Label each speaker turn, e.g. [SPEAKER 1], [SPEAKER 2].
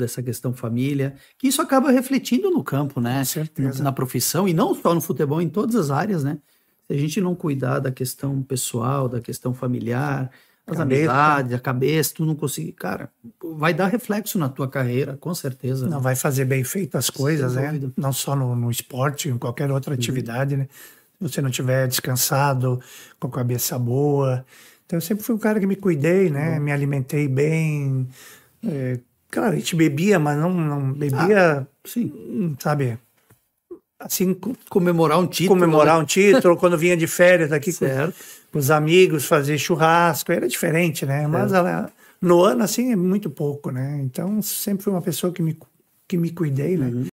[SPEAKER 1] dessa questão família, que isso acaba refletindo no campo, né? Na, na profissão, e não só no futebol, em todas as áreas, né? Se a gente não cuidar da questão pessoal, da questão familiar, as cabeça. amizades, a cabeça, tu não conseguir, cara, vai dar reflexo na tua
[SPEAKER 2] carreira, com certeza. Não né? vai fazer bem feito as coisas, né? Não só no, no, esporte, em qualquer outra uhum. atividade, né? Se você não tiver descansado, com a cabeça boa. Então eu sempre fui um cara que me cuidei, tá né? Me alimentei bem, é, Cara, a gente bebia, mas não, não bebia. Ah, sim. Hum, sabe? Assim, comemorar um título. Comemorar né? um título, quando vinha de férias aqui com, com, os amigos, fazer churrasco, era diferente, né? Certo. Mas ela, no ano, assim, é muito pouco, né? Então, sempre foi uma pessoa que me, que me cuidei, né? Uhum.